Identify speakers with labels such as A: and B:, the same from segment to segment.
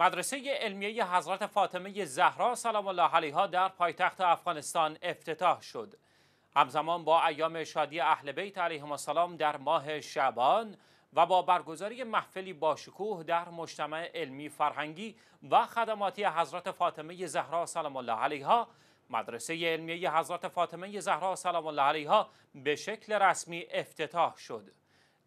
A: مدرسه علمیه حضرت فاطمه زهرا سلام الله علیها در پایتخت افغانستان افتتاح شد. همزمان با ایام شادی اهل بیت علیهم السلام در ماه شعبان و با برگزاری محفلی باشکوه در مجتمع علمی فرهنگی و خدماتی حضرت فاطمه زهرا سلام الله علیها مدرسه علمیه حضرت فاطمه زهرا سلام الله علیها به شکل رسمی افتتاح شد.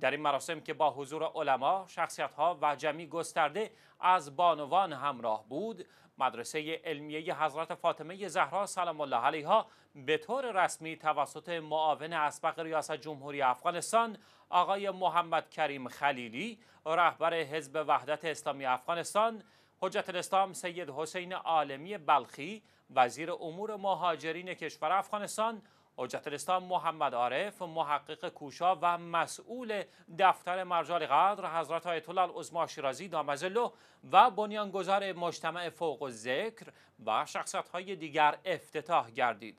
A: در این مراسم که با حضور علما، شخصیتها و جمعی گسترده از بانوان همراه بود، مدرسه علمیه حضرت فاطمه زهرا سلام الله علیها به طور رسمی توسط معاون اسبق ریاست جمهوری افغانستان آقای محمد کریم خلیلی رهبر حزب وحدت اسلامی افغانستان حجت الاسلام سید حسین عالمی بلخی وزیر امور مهاجرین کشور افغانستان حجت الاسلام محمد عارف محقق کوشا و مسئول دفتر مرجال قدر حضرت آیت الله العظما شیرازی دامزلو و بنیانگذار مجتمع فوق و ذکر و شخصیت های دیگر افتتاح گردید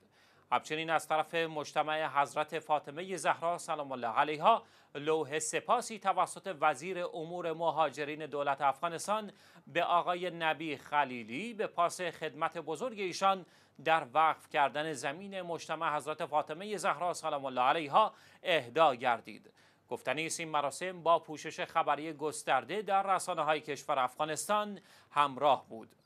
A: همچنین از طرف مجتمع حضرت فاطمه زهرا سلام الله علیها لوح سپاسی توسط وزیر امور مهاجرین دولت افغانستان به آقای نبی خلیلی به پاس خدمت بزرگ ایشان در وقف کردن زمین مجتمع حضرت فاطمه زهرا سلام الله علیها اهدا گردید گفتنی است این مراسم با پوشش خبری گسترده در رسانه های کشور افغانستان همراه بود